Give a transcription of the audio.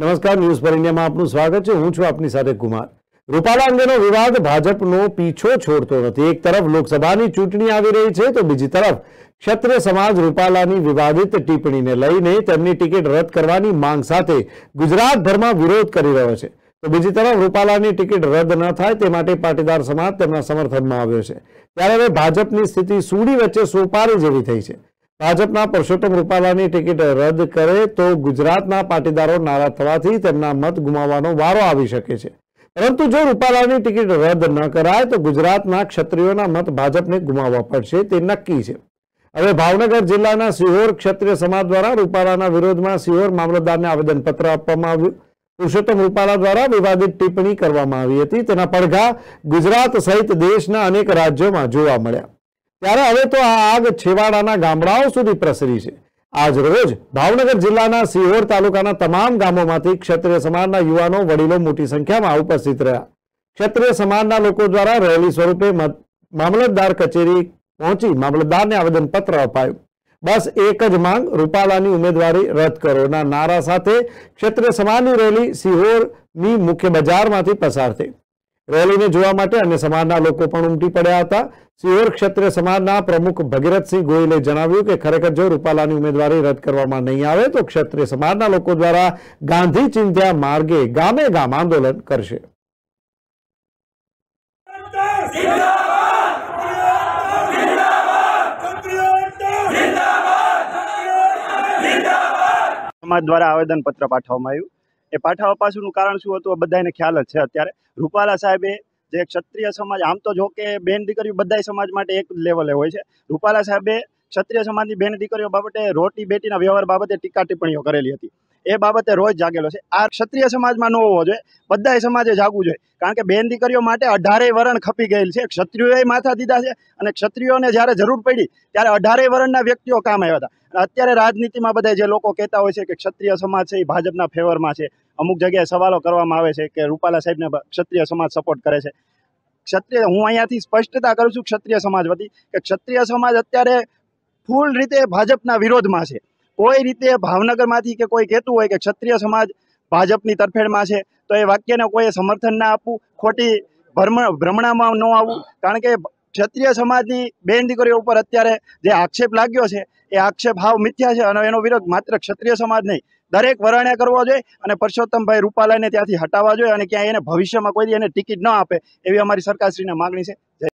નમસ્કાર ન્યૂઝ પર ઇન્ડિયામાં આપનું સ્વાગત છે હું છું આપની સાથે કુમાર રૂપાલા અંગેનો વિવાદ ભાજપનો પીછો છોડતો નથી એક તરફ લોકસભાની ચૂંટણી આવી રહી છે તો બીજી તરફ ક્ષત્રિય સમાજ રૂપાલાની વિવાદિત ટિપ્પણીને લઈને તેમની ટિકિટ રદ કરવાની માંગ સાથે ગુજરાતભરમાં વિરોધ કરી રહ્યો છે તો બીજી તરફ રૂપાલાની ટિકિટ રદ ન થાય તે માટે પાટીદાર સમાજ તેમના સમર્થનમાં આવ્યો છે ત્યારે હવે ભાજપની સ્થિતિ સૂડી વચ્ચે સોપારી જેવી થઈ છે ભાજપના પરસોત્તમ રૂપાલાની ટિકિટ રદ કરે તો ગુજરાતના પાટીદારો નારાજ થવાથી તેમના મત ગુમાવવાનો વારો આવી શકે છે પરંતુ જો રૂપાલાની ટિકિટ રદ ન કરાય તો ગુજરાતના ક્ષત્રિયોના મત ભાજપને ગુમાવવા પડશે તે નક્કી છે હવે ભાવનગર જિલ્લાના સિહોર ક્ષત્રિય સમાજ દ્વારા રૂપાલાના વિરોધમાં સિહોર મામલતદારને આવેદનપત્ર આપવામાં આવ્યું પુરુષોત્તમ રૂપાલા દ્વારા વિવાદિત ટિપ્પણી કરવામાં આવી હતી તેના પડઘા ગુજરાત સહિત દેશના અનેક રાજ્યોમાં જોવા મળ્યા ત્યારે હવે તો આ આગ છેવાડાના ગામડાઓ સુધી પ્રસરી છે આજ રોજ ભાવનગર જિલ્લાના સિહોર તાલુકાના તમામ ગામોમાંથી ક્ષત્રિય સમાજના યુવાનો વડીલો મોટી સંખ્યામાં ઉપસ્થિત રહ્યા ક્ષત્રિય સમાજના લોકો દ્વારા રેલી સ્વરૂપે મામલતદાર કચેરી પહોંચી મામલતદારને આવેદનપત્ર અપાયું બસ એક જ માંગ રૂપાલાની ઉમેદવારી રદ કરોના નારા સાથે ક્ષત્રિય સમાજની રેલી સિહોરની મુખ્ય બજારમાંથી પસાર થઈ રેલીને જોવા માટે અન્ય સમાજના લોકો પણ ઉમટી પડ્યા હતા સિયોર ક્ષત્રિય સમાજના પ્રમુખ ભગીરથસિંહ ગોયલે જણાવ્યું કે ખરેખર જો રૂપાલાની ઉમેદવારી રદ કરવામાં નહીં આવે તો ક્ષત્રિય સમાજના લોકો દ્વારા ગાંધી ચિંધ્યા માર્ગે ગામે ગામ આંદોલન કરશે સમાજ દ્વારા આવેદનપત્ર પાઠવવામાં આવ્યું એ પાઠા અપાસુનું કારણ શું હતું બધાને ખ્યાલ જ છે અત્યારે રૂપાલા સાહેબે જે ક્ષત્રિય સમાજ આમ તો જો કે બેન દીકરીઓ બધા સમાજ માટે એક લેવલે હોય છે રૂપાલા સાહેબે ક્ષત્રિય સમાજની બેન દીકરીઓ બાબતે રોટી બેટીના વ્યવહાર બાબતે ટીકા ટિપ્પણીઓ કરેલી હતી એ બાબતે રોજ જાગેલો છે આ ક્ષત્રિય સમાજમાં ન હોવો જોઈએ બધાય સમાજે જાગવું જોઈએ કારણ કે બેન દીકરીઓ માટે અઢારેય વરણ ખપી ગયેલ છે ક્ષત્રિયોએ માથા દીધા છે અને ક્ષત્રિયોને જ્યારે જરૂર પડી ત્યારે અઢારે વરણના વ્યક્તિઓ કામ આવ્યા હતા અને અત્યારે રાજનીતિમાં બધા જે લોકો કહેતા હોય છે કે ક્ષત્રિય સમાજ છે એ ભાજપના ફેવરમાં છે અમુક જગ્યાએ સવાલો કરવામાં આવે છે કે રૂપાલા સાહેબને ક્ષત્રિય સમાજ સપોર્ટ કરે છે ક્ષત્રિય હું અહીંયાથી સ્પષ્ટતા કરું છું ક્ષત્રિય સમાજ વતી કે ક્ષત્રિય સમાજ અત્યારે ફૂલ રીતે ભાજપના વિરોધમાં છે ઓ એ રીતે ભાવનગરમાંથી કે કોઈ કેતું હોય કે ક્ષત્રિય સમાજ ભાજપની તર્ફેડમાં છે તો એ વાક્યને કોઈ સમર્થન ના આપું ખોટી ભ્રમણામાં ન આવું કારણ કે ક્ષત્રિય સમાજની બેન દીકરીઓ ઉપર અત્યારે જે આક્ષેપ લાગ્યો છે એ આક્ષેપ બહુ મિત્યા છે અને એનો વિરોધ માત્ર ક્ષત્રિય સમાજ નહીં દરેક વરાણિયા કરવા જોઈએ અને પરશોતમભાઈ રૂપાલાને ત્યાંથી હટાવવા જોઈએ અને ક્યાં એને ભવિષ્યમાં કોઈ એને ટિકિટ ન આપે એવી અમારી સરકાર શ્રીને માંગણી છે